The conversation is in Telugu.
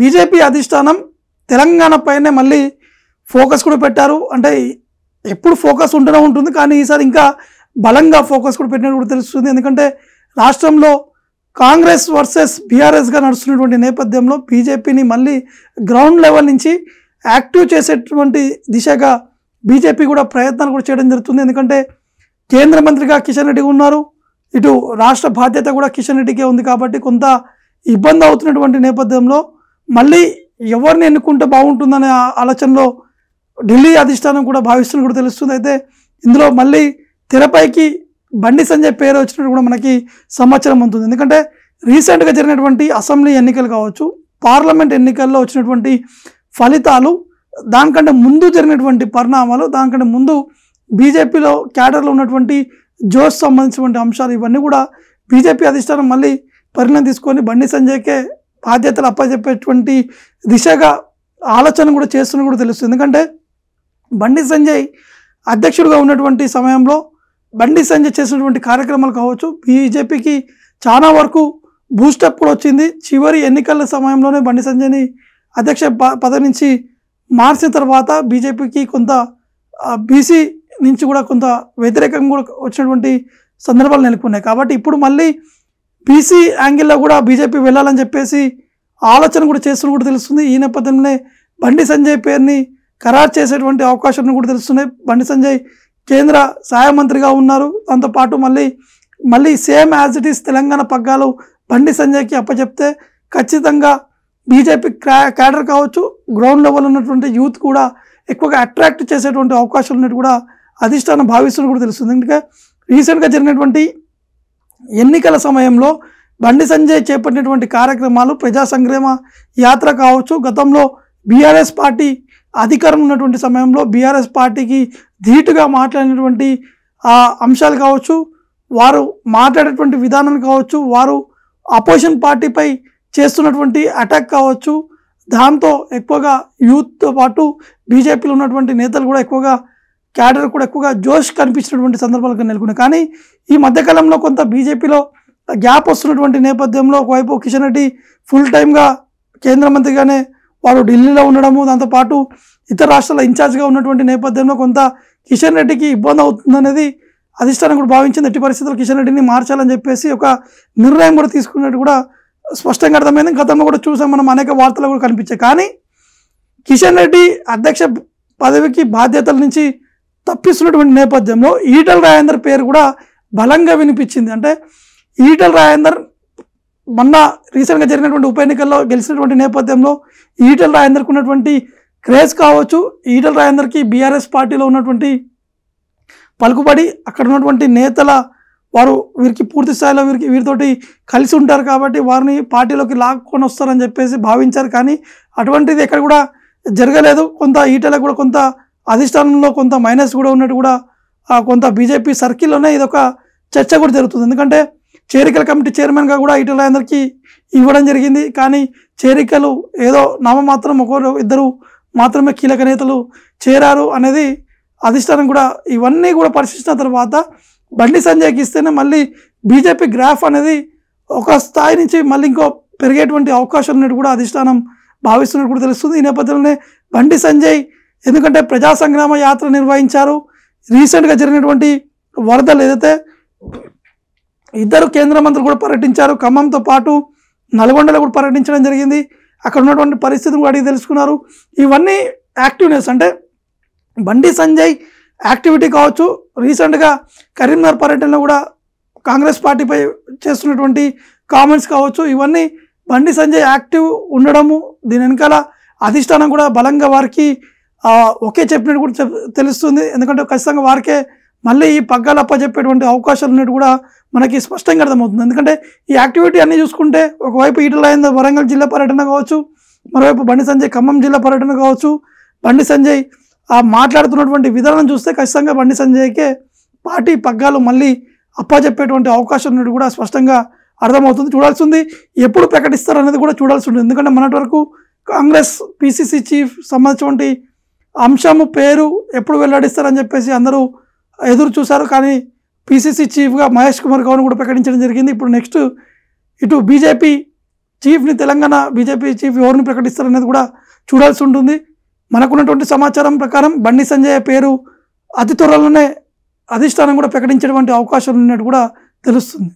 బీజేపీ అధిష్టానం తెలంగాణ పైనే మళ్ళీ ఫోకస్ కూడా పెట్టారు అంటే ఎప్పుడు ఫోకస్ ఉంటూనే ఉంటుంది కానీ ఈసారి ఇంకా బలంగా ఫోకస్ కూడా పెట్టినట్టు కూడా తెలుస్తుంది ఎందుకంటే రాష్ట్రంలో కాంగ్రెస్ వర్సెస్ బీఆర్ఎస్గా నడుస్తున్నటువంటి నేపథ్యంలో బీజేపీని మళ్ళీ గ్రౌండ్ లెవెల్ నుంచి యాక్టివ్ చేసేటువంటి దిశగా బీజేపీ కూడా ప్రయత్నాలు కూడా చేయడం జరుగుతుంది ఎందుకంటే కేంద్ర మంత్రిగా కిషన్ రెడ్డి ఉన్నారు ఇటు రాష్ట్ర బాధ్యత కూడా కిషన్ రెడ్డికే ఉంది కాబట్టి కొంత ఇబ్బంది అవుతున్నటువంటి నేపథ్యంలో మళ్ళీ ఎవరిని ఎన్నుకుంటే బాగుంటుందనే ఆలోచనలో ఢిల్లీ అధిష్టానం కూడా భావిస్తున్న కూడా తెలుస్తుంది అయితే ఇందులో మళ్ళీ తెరపైకి బండి సంజయ్ పేరు వచ్చినట్టు కూడా మనకి సమాచారం అందుతుంది ఎందుకంటే రీసెంట్గా జరిగినటువంటి అసెంబ్లీ ఎన్నికలు కావచ్చు పార్లమెంట్ ఎన్నికల్లో వచ్చినటువంటి ఫలితాలు దానికంటే ముందు జరిగినటువంటి పరిణామాలు దానికంటే ముందు బీజేపీలో క్యాడర్లో ఉన్నటువంటి జోష్ సంబంధించినటువంటి అంశాలు ఇవన్నీ కూడా బీజేపీ అధిష్టానం మళ్ళీ పరిణామం తీసుకొని బండి సంజయ్కే బాధ్యతలు అప్పచెప్పేటువంటి దిశగా ఆలోచన కూడా చేస్తున్న కూడా తెలుస్తుంది ఎందుకంటే బండి సంజయ్ అధ్యక్షుడిగా ఉన్నటువంటి సమయంలో బండి సంజయ్ చేసినటువంటి కార్యక్రమాలు కావచ్చు బీజేపీకి చాలా వరకు బూస్టప్ కూడా వచ్చింది చివరి ఎన్నికల సమయంలోనే బండి సంజయ్ని అధ్యక్ష పదవి నుంచి మార్చిన తర్వాత బీజేపీకి కొంత బీసీ నుంచి కూడా కొంత వ్యతిరేకంగా కూడా వచ్చినటువంటి సందర్భాలు నెలకొన్నాయి కాబట్టి ఇప్పుడు మళ్ళీ బీసీ యాంగిల్లో కూడా బీజేపీ వెళ్ళాలని చెప్పేసి ఆలోచన కూడా చేస్తున్న కూడా తెలుస్తుంది ఈ నేపథ్యంలోనే బండి సంజయ్ పేరుని ఖరారు చేసేటువంటి అవకాశం కూడా తెలుస్తున్నాయి బండి సంజయ్ కేంద్ర సహాయ మంత్రిగా ఉన్నారు దాంతోపాటు మళ్ళీ మళ్ళీ same as it is Telangana పగ్గాలు బండి సంజయ్కి అప్పచెప్తే ఖచ్చితంగా బీజేపీ క్యాడర్ కావచ్చు గ్రౌండ్ లెవెల్ ఉన్నటువంటి యూత్ కూడా ఎక్కువగా అట్రాక్ట్ చేసేటువంటి అవకాశాలు ఉన్నట్టు కూడా అధిష్టానం భావిస్తున్నట్టు కూడా తెలుస్తుంది ఎందుకంటే రీసెంట్గా జరిగినటువంటి ఎన్నికల సమయంలో బండి సంజయ్ చేపట్టినటువంటి కార్యక్రమాలు ప్రజా సంగ్రమ యాత్ర కావచ్చు గతంలో బీఆర్ఎస్ పార్టీ అధికారం ఉన్నటువంటి సమయంలో బీఆర్ఎస్ పార్టీకి ధీటుగా మాట్లాడినటువంటి అంశాలు కావచ్చు వారు మాట్లాడేటువంటి విధానాలు కావచ్చు వారు అపోజిషన్ పార్టీపై చేస్తున్నటువంటి అటాక్ కావచ్చు దాంతో ఎక్కువగా యూత్తో పాటు బీజేపీలో ఉన్నటువంటి నేతలు కూడా ఎక్కువగా క్యాడర్ కూడా ఎక్కువగా జోష్ కనిపించినటువంటి సందర్భాలు నెలకొన్నాయి కానీ ఈ మధ్యకాలంలో కొంత బీజేపీలో గ్యాప్ వస్తున్నటువంటి నేపథ్యంలో ఒకవైపు కిషన్ రెడ్డి ఫుల్ టైమ్గా కేంద్ర మంత్రిగానే వారు ఢిల్లీలో ఉండడము దాంతోపాటు ఇతర రాష్ట్రాల ఇన్ఛార్జ్గా ఉన్నటువంటి నేపథ్యంలో కొంత కిషన్ రెడ్డికి ఇబ్బంది అవుతుందనేది అధిష్టానం కూడా భావించింది ఎట్టి పరిస్థితుల్లో కిషన్ రెడ్డిని మార్చాలని చెప్పేసి ఒక నిర్ణయం కూడా తీసుకున్నట్టు కూడా స్పష్టంగా అర్థమైంది గతంలో కూడా చూసాం మనం అనేక వార్తలు కూడా కనిపించాయి కానీ కిషన్ రెడ్డి అధ్యక్ష పదవికి బాధ్యతల నుంచి తప్పిస్తున్నటువంటి నేపథ్యంలో ఈటల రాజేందర్ పేరు కూడా బలంగా వినిపించింది అంటే ఈటల రాజేందర్ మొన్న రీసెంట్గా జరిగినటువంటి ఉప ఎన్నికల్లో గెలిచినటువంటి నేపథ్యంలో ఈటల రాజేందర్కు ఉన్నటువంటి క్రేజ్ కావచ్చు ఈటల రాజేందర్కి బీఆర్ఎస్ పార్టీలో ఉన్నటువంటి పలుకుబడి అక్కడ ఉన్నటువంటి నేతల వారు వీరికి పూర్తి స్థాయిలో వీరికి వీరితోటి కలిసి ఉంటారు కాబట్టి వారిని పార్టీలోకి లాక్కొని వస్తారని చెప్పేసి భావించారు కానీ అటువంటిది ఎక్కడ కూడా జరగలేదు కొంత ఈటలకు కూడా కొంత అధిష్టానంలో కొంత మైనస్ కూడా ఉన్నట్టు కూడా కొంత బీజేపీ సర్కిల్లోనే ఇదొక చర్చ కూడా జరుగుతుంది ఎందుకంటే చేరికల కమిటీ చైర్మన్గా కూడా ఇటీవల అందరికీ ఇవ్వడం జరిగింది కానీ చేరికలు ఏదో మాత్రం ఒకరు ఇద్దరు మాత్రమే కీలక నేతలు చేరారు అనేది అధిష్టానం కూడా ఇవన్నీ కూడా పరిశీలించిన తర్వాత బండి సంజయ్కి ఇస్తేనే మళ్ళీ బీజేపీ గ్రాఫ్ అనేది ఒక స్థాయి నుంచి మళ్ళీ ఇంకో పెరిగేటువంటి అవకాశం ఉన్నట్టు కూడా అధిష్టానం భావిస్తున్నట్టు కూడా తెలుస్తుంది ఈ నేపథ్యంలోనే బండి సంజయ్ ఎందుకంటే ప్రజా సంగ్రామ యాత్ర నిర్వహించారు రీసెంట్గా జరిగినటువంటి వరదలు ఏదైతే ఇద్దరు కేంద్ర మంత్రులు కూడా పర్యటించారు ఖమ్మంతో పాటు నల్గొండలో కూడా పర్యటించడం జరిగింది అక్కడ ఉన్నటువంటి పరిస్థితిని కూడా అడిగి తెలుసుకున్నారు ఇవన్నీ యాక్టివ్నెస్ అంటే బండి సంజయ్ యాక్టివిటీ కావచ్చు రీసెంట్గా కరీంనగర్ పర్యటనలో కూడా కాంగ్రెస్ పార్టీపై చేస్తున్నటువంటి కామెంట్స్ కావచ్చు ఇవన్నీ బండి సంజయ్ యాక్టివ్ ఉండడము దీని వెనకాల అధిష్టానం కూడా బలంగా వారికి ఒకే చెప్పినట్టు కూడా చెప్ తెలుస్తుంది ఎందుకంటే ఖచ్చితంగా వారికే మళ్ళీ ఈ పగ్గాలు అప్పచెప్పేటువంటి అవకాశాలు ఉన్నట్టు కూడా మనకి స్పష్టంగా అర్థమవుతుంది ఎందుకంటే ఈ యాక్టివిటీ అన్నీ చూసుకుంటే ఒకవైపు ఈటలైంద వరంగల్ జిల్లా పర్యటన కావచ్చు మరోవైపు బండి సంజయ్ ఖమ్మం జిల్లా పర్యటన కావచ్చు బండి సంజయ్ ఆ మాట్లాడుతున్నటువంటి విధానం చూస్తే ఖచ్చితంగా బండి సంజయ్కే పార్టీ పగ్గాలు మళ్ళీ అప్పచెప్పేటువంటి అవకాశం ఉన్నట్టు కూడా స్పష్టంగా అర్థమవుతుంది చూడాల్సింది ఎప్పుడు ప్రకటిస్తారు అనేది కూడా చూడాల్సి ఉంటుంది ఎందుకంటే మొన్నటి వరకు కాంగ్రెస్ పీసీసీ చీఫ్ సంబంధించినటువంటి అంశము పేరు ఎప్పుడు వెల్లడిస్తారని చెప్పేసి అందరూ ఎదురు చూశారు కానీ పీసీసీ చీఫ్గా మహేష్ కుమార్ గౌడ్ కూడా ప్రకటించడం జరిగింది ఇప్పుడు నెక్స్ట్ ఇటు బీజేపీ చీఫ్ని తెలంగాణ బీజేపీ చీఫ్ ఎవరిని ప్రకటిస్తారనేది కూడా చూడాల్సి ఉంటుంది మనకున్నటువంటి సమాచారం ప్రకారం బండి సంజయ్ పేరు అతి త్వరలోనే అధిష్టానం కూడా ప్రకటించేటువంటి అవకాశాలు ఉన్నట్టు కూడా తెలుస్తుంది